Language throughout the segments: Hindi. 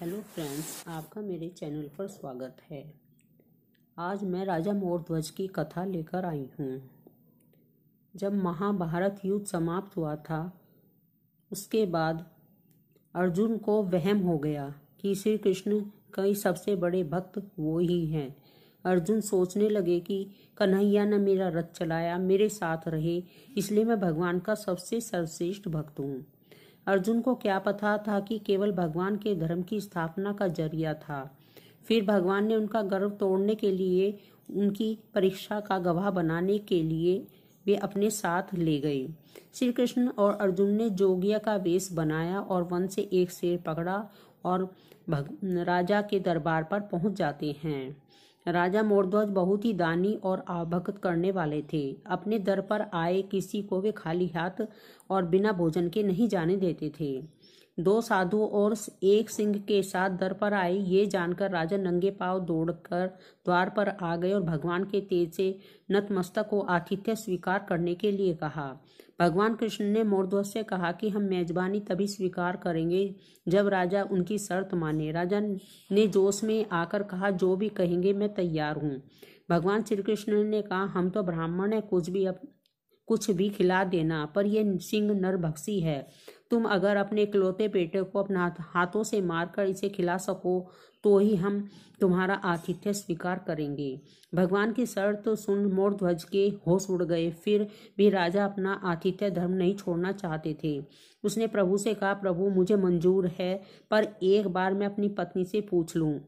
हेलो फ्रेंड्स आपका मेरे चैनल पर स्वागत है आज मैं राजा मोरध्वज की कथा लेकर आई हूँ जब महाभारत युद्ध समाप्त हुआ था उसके बाद अर्जुन को वहम हो गया कि श्री कृष्ण कई सबसे बड़े भक्त वो ही हैं अर्जुन सोचने लगे कि कन्हैया ने मेरा रथ चलाया मेरे साथ रहे इसलिए मैं भगवान का सबसे सर्वश्रेष्ठ भक्त हूँ अर्जुन को क्या पता था कि केवल भगवान के धर्म की स्थापना का जरिया था फिर भगवान ने उनका गर्व तोड़ने के लिए उनकी परीक्षा का गवाह बनाने के लिए वे अपने साथ ले गए श्री कृष्ण और अर्जुन ने जोगिया का वेश बनाया और वन से एक शेर पकड़ा और राजा के दरबार पर पहुंच जाते हैं राजा मोरध्वज बहुत ही दानी और आभक्त करने वाले थे अपने दर पर आए किसी को वे खाली हाथ और बिना भोजन के नहीं जाने देते थे दो साधु और एक सिंह के साथ दर पर आए ये जानकर राजा नंगे पाव दौड़कर द्वार पर आ गए और भगवान के तेज से नतमस्तक को आतिथ्य स्वीकार करने के लिए कहा भगवान कृष्ण ने मोरध्वज से कहा कि हम मेजबानी तभी स्वीकार करेंगे जब राजा उनकी शर्त माने राजा ने जोश में आकर कहा जो भी कहेंगे मैं तैयार हूँ भगवान श्री कृष्ण ने कहा हम तो ब्राह्मण हैं कुछ भी कुछ भी खिला देना पर यह सिंह नरभक्सी है तुम अगर अपने इकलौते बेटे को अपना हाथों से मारकर इसे खिला सको तो ही हम तुम्हारा आतिथ्य स्वीकार करेंगे भगवान की शर्त तो सुन मोर ध्वज के होश उड़ गए फिर भी राजा अपना आतिथ्य धर्म नहीं छोड़ना चाहते थे उसने प्रभु से कहा प्रभु मुझे मंजूर है पर एक बार मैं अपनी पत्नी से पूछ लूँ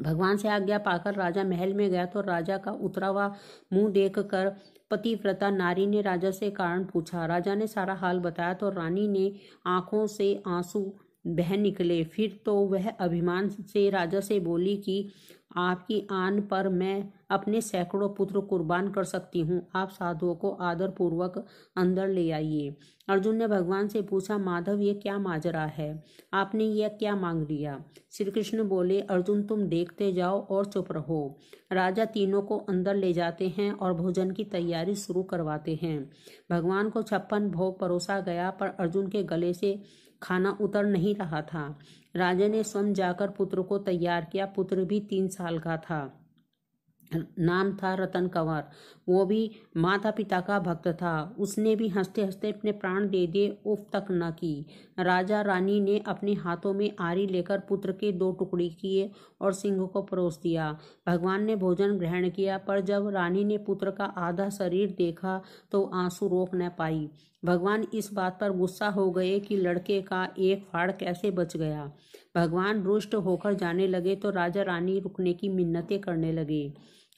भगवान से आज्ञा पाकर राजा महल में गया तो राजा का उतरा हुआ मुंह देख कर पतिव्रता नारी ने राजा से कारण पूछा राजा ने सारा हाल बताया तो रानी ने आंखों से आंसू बह निकले फिर तो वह अभिमान से राजा से बोली कि आपकी आन पर मैं अपने सैकड़ों पुत्र कुर्बान कर सकती हूँ आप साधुओं को आदरपूर्वक अंदर ले आइए अर्जुन ने भगवान से पूछा माधव ये क्या माजरा है आपने यह क्या मांग लिया श्री कृष्ण बोले अर्जुन तुम देखते जाओ और चुप रहो राजा तीनों को अंदर ले जाते हैं और भोजन की तैयारी शुरू करवाते हैं भगवान को छप्पन भोग परोसा गया पर अर्जुन के गले से खाना उतर नहीं रहा था राजा ने स्वयं जाकर पुत्र को तैयार किया पुत्र भी तीन साल का था नाम था रतन कंवर वो भी माता पिता का भक्त था उसने भी हंसते हंसते अपने प्राण दे दिए उफ तक न की राजा रानी ने अपने हाथों में आरी लेकर पुत्र के दो टुकड़े किए और सिंह को परोस दिया भगवान ने भोजन ग्रहण किया पर जब रानी ने पुत्र का आधा शरीर देखा तो आंसू रोक न पाई भगवान इस बात पर गुस्सा हो गए कि लड़के का एक फाड़ कैसे बच गया भगवान रुष्ट होकर जाने लगे तो राजा रानी रुकने की मिन्नतें करने लगे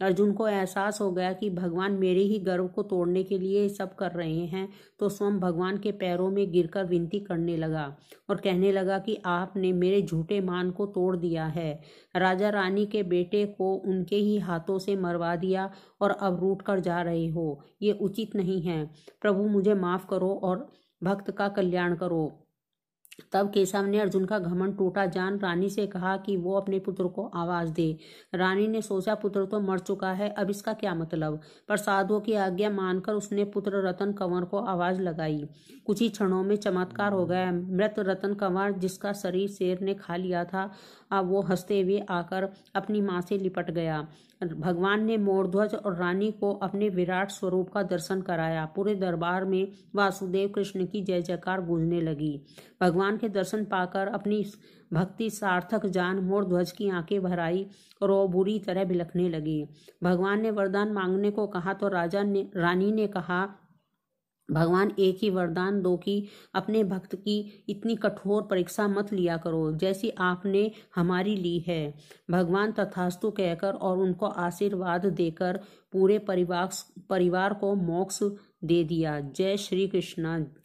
अर्जुन को एहसास हो गया कि भगवान मेरे ही गर्व को तोड़ने के लिए सब कर रहे हैं तो स्वयं भगवान के पैरों में गिरकर विनती करने लगा और कहने लगा कि आपने मेरे झूठे मान को तोड़ दिया है राजा रानी के बेटे को उनके ही हाथों से मरवा दिया और अब रूट कर जा रहे हो ये उचित नहीं है प्रभु मुझे माफ़ करो और भक्त का कल्याण करो तब केशव ने अर्जुन का घमंड टूटा जान रानी से कहा कि वो अपने पुत्र को आवाज दे रानी ने सोचा पुत्र तो मर चुका है अब इसका क्या मतलब पर साधुओं की आज्ञा मानकर उसने पुत्र रतन कंवर को आवाज लगाई कुछ ही क्षणों में चमत्कार हो गया मृत रतन कंवर जिसका शरीर शेर ने खा लिया था अब वो हंसते हुए आकर अपनी माँ से लिपट गया भगवान ने मोरध्वज और रानी को अपने विराट स्वरूप का दर्शन कराया पूरे दरबार में वासुदेव कृष्ण की जय जयकार गूंजने लगी भगवान भगवान के दर्शन पाकर अपनी भक्ति सार्थक जान मोर ध्वज की आंखें भराई और वो बुरी तरह बिलखने लगी भगवान ने वरदान मांगने को कहा तो राजा ने रानी ने कहा भगवान एक ही वरदान दो कि अपने भक्त की इतनी कठोर परीक्षा मत लिया करो जैसी आपने हमारी ली है भगवान तथास्तु कहकर और उनको आशीर्वाद देकर पूरे परिवार परिवार को मोक्ष दे दिया जय श्री कृष्णा